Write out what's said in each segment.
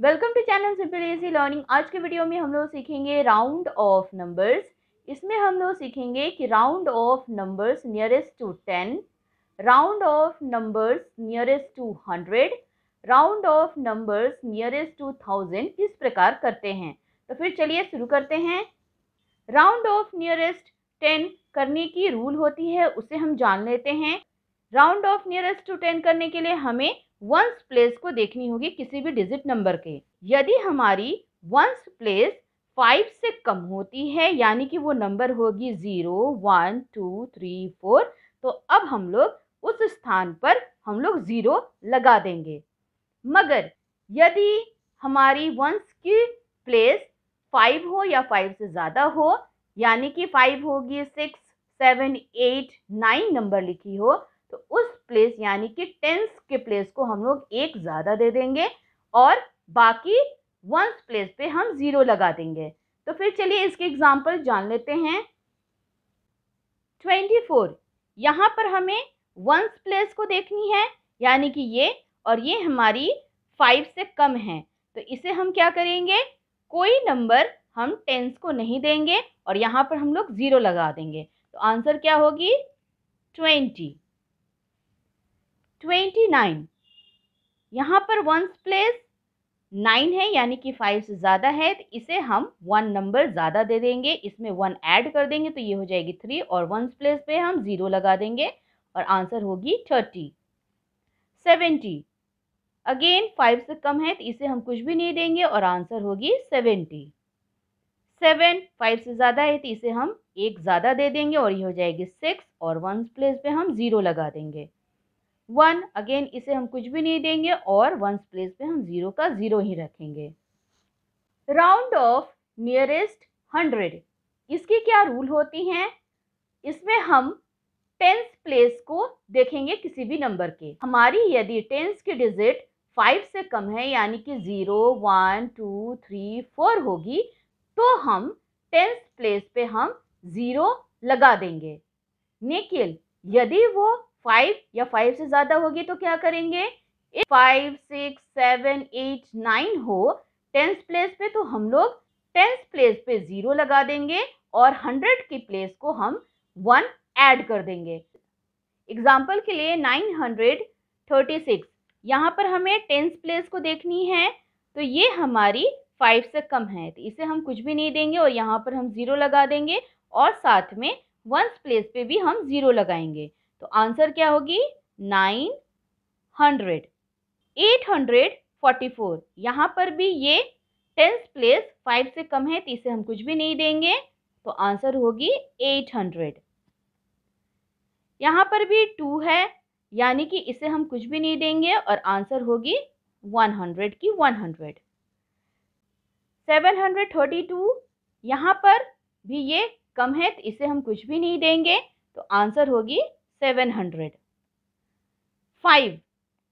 welcome to channel simple easy learning आज के video में हम लोग सीखेंगे राउंड ऑफ नंबर्स इसमें हम लोग सीखेंगे कि round off numbers nearest to ten round off numbers nearest to hundred round off numbers nearest to thousand किस प्रकार करते हैं तो फिर चलिए शुरू करते हैं राउंड ऑफ नियरेस्ट टेन करने की रूल होती है उसे हम जान लेते हैं round off nearest to ten करने के लिए हमें वंस प्लेस को देखनी होगी किसी भी डिजिट नंबर के यदि हमारी वंस प्लेस फाइव से कम होती है यानी कि वो नंबर होगी zero one two three four तो अब हम लोग उस स्थान पर हम लोग ज़ीरो लगा देंगे मगर यदि हमारी वंस की प्लेस फाइव हो या फाइव से ज़्यादा हो यानी कि फाइव होगी six seven eight nine number लिखी हो तो उस प्लेस यानी कि टेंस के प्लेस को हम लोग एक ज़्यादा दे देंगे और बाकी वंस प्लेस पे हम ज़ीरो लगा देंगे तो फिर चलिए इसके एग्जाम्पल जान लेते हैं ट्वेंटी फोर यहाँ पर हमें वंस प्लेस को देखनी है यानी कि ये और ये हमारी फाइव से कम है तो इसे हम क्या करेंगे कोई नंबर हम टेंस को नहीं देंगे और यहाँ पर हम लोग ज़ीरो लगा देंगे तो आंसर क्या होगी ट्वेंटी ट्वेंटी नाइन यहाँ पर वंस प्लेस नाइन है यानी कि फाइव से ज़्यादा है तो इसे हम वन नंबर ज़्यादा दे देंगे इसमें वन ऐड कर देंगे तो ये हो जाएगी थ्री और वंस प्लेस पे हम ज़ीरो लगा देंगे और आंसर होगी थर्टी सेवेंटी अगेन फाइव से कम है तो इसे हम कुछ भी नहीं देंगे और आंसर होगी सेवेंटी सेवन फाइव से ज़्यादा है तो इसे हम एक ज़्यादा दे देंगे और ये हो जाएगी सिक्स और वंस प्लेस पर हम ज़ीरो लगा देंगे वन अगेन इसे हम कुछ भी नहीं देंगे और वंस प्लेस पे हम जीरो का जीरो ही रखेंगे राउंड ऑफ नियरेस्ट हंड्रेड इसकी क्या रूल होती हैं इसमें हम टेंस प्लेस को देखेंगे किसी भी नंबर के हमारी यदि टेंस की डिजिट फाइव से कम है यानी कि zero one two three four होगी तो हम टेंस प्लेस पे हम ज़ीरो लगा देंगे निकिल यदि वो फाइव या फाइव से ज़्यादा होगी तो क्या करेंगे five six seven eight nine हो टेंथ प्लेस पे तो हम लोग टेंथ प्लेस पे ज़ीरो लगा देंगे और हंड्रेड की प्लेस को हम वन ऐड कर देंगे एग्जाम्पल के लिए नाइन हंड्रेड थर्टी सिक्स यहाँ पर हमें टेंथ प्लेस को देखनी है तो ये हमारी फाइव से कम है तो इसे हम कुछ भी नहीं देंगे और यहाँ पर हम ज़ीरो लगा देंगे और साथ में वंस प्लेस पे भी हम ज़ीरो लगाएंगे तो आंसर क्या होगी nine hundred eight hundred forty four यहाँ पर भी ये टेंथ प्लेस फाइव से कम है तो इसे हम कुछ भी नहीं देंगे तो आंसर होगी एट हंड्रेड यहाँ पर भी टू है यानी कि इसे हम कुछ भी नहीं देंगे और आंसर होगी वन हंड्रेड की one hundred seven hundred thirty two यहाँ पर भी ये कम है तो इसे हम कुछ भी नहीं देंगे तो आंसर होगी सेवन हंड्रेड फाइव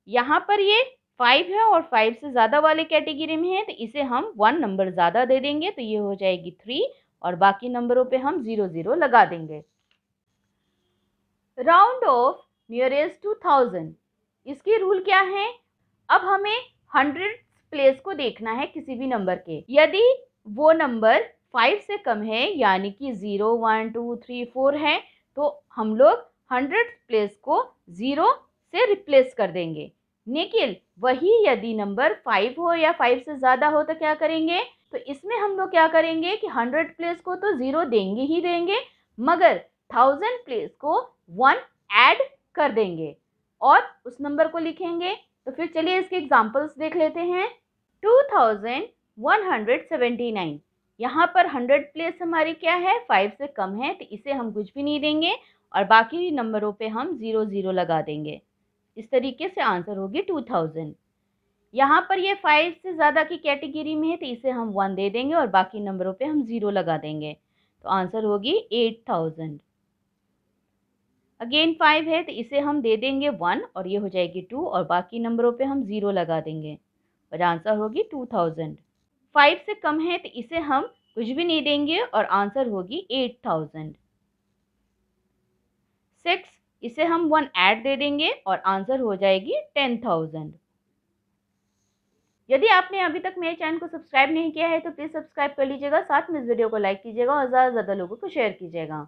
यहाँ पर ये फाइव है और फाइव से ज़्यादा वाले कैटेगरी में है तो इसे हम वन नंबर ज़्यादा दे देंगे तो ये हो जाएगी थ्री और बाकी नंबरों पे हम ज़ीरो ज़ीरो लगा देंगे round off nearest to thousand इसके रूल क्या है अब हमें हंड्रेड प्लेस को देखना है किसी भी नंबर के यदि वो नंबर फाइव से कम है यानी कि zero one two three four है तो हम लोग हंड्रेड प्लेस को ज़ीरो से रिप्लेस कर देंगे लेकिन वही यदि नंबर फाइव हो या फाइव से ज़्यादा हो तो क्या करेंगे तो इसमें हम लोग क्या करेंगे कि हंड्रेड प्लेस को तो ज़ीरो देंगे ही देंगे मगर थाउजेंड प्लेस को वन ऐड कर देंगे और उस नंबर को लिखेंगे तो फिर चलिए इसके एग्जाम्पल्स देख लेते हैं two thousand one hundred seventy nine यहाँ पर हंड्रेड प्लेस हमारी क्या है फाइव से कम है तो इसे हम कुछ भी नहीं देंगे और बाकी नंबरों पे हम ज़ीरो ज़ीरो लगा देंगे इस तरीके से आंसर होगी टू थाउजेंड यहाँ पर ये फाइव से ज़्यादा की कैटेगरी में है तो इसे हम वन दे देंगे और बाकी नंबरों पे हम ज़ीरो लगा देंगे तो आंसर होगी एट थाउजेंड अगेन फाइव है तो इसे हम दे देंगे वन और ये हो जाएगी टू और बाकी नंबरों पे हम ज़ीरो लगा देंगे और आंसर होगी टू थाउजेंड फाइव से कम है तो इसे हम कुछ भी नहीं देंगे और आंसर होगी एट थाउजेंड सिक्स इसे हम वन ऐड दे देंगे और आंसर हो जाएगी टेन थाउजेंड यदि आपने अभी तक मेरे चैनल को सब्सक्राइब नहीं किया है तो प्लीज़ सब्सक्राइब कर लीजिएगा साथ में इस वीडियो को लाइक कीजिएगा और ज़्यादा से ज़्यादा लोगों को शेयर कीजिएगा